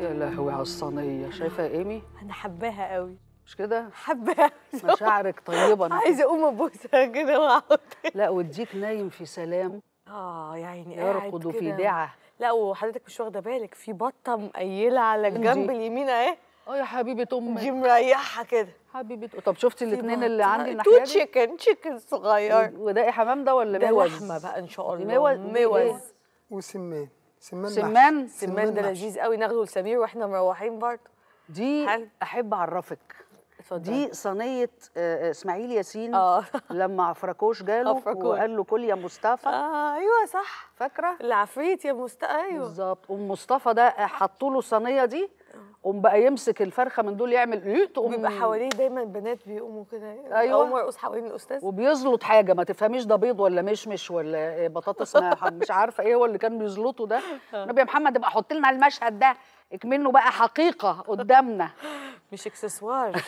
يا لهوي على الصينيه شايفه يا ايمي انا حباها قوي مش كده حباها مشاعرك طيبه انا عايزه اقوم ابوسها كده واقعد لا وديك نايم في سلام اه يا عيني يرقد في دعه لا وحضرتك مش واخده بالك في بطه مقيله على الجنب اليمين اهي اه يا حبيبه امي دي مريحه كده حبيبه طب شفتي الاثنين اللي عندي الناحيه دي تشيكن تشيكن صغير وده حمام ده ولا موز ده لحمه بقى ان شاء الله موز موز وسمان سمان سمان سمان ده لذيذ قوي ناخده لسمير واحنا مروحين برضه دي حل. احب اعرفك اتفضل دي صينيه آه، آه، اسماعيل ياسين آه. لما عفركوش جاله وقال له كل يا مصطفى اه ايوه صح فاكره العفريت يا مصطفى ايوه بالظبط ام مصطفى ده حطوا له الصينيه دي قوم بقى يمسك الفرخه من دول يعمل تقوم بيبقى حواليه دايما بنات بيقوموا كده ايوه هم حوالين الاستاذ وبيزلط حاجه ما تفهميش ده بيض ولا مشمش ولا إيه، بطاطس مش عارفه ايه هو اللي كان بيزلطه ده النبي محمد ابقى حط لنا المشهد ده اكمنه بقى حقيقه قدامنا مش اكسسوار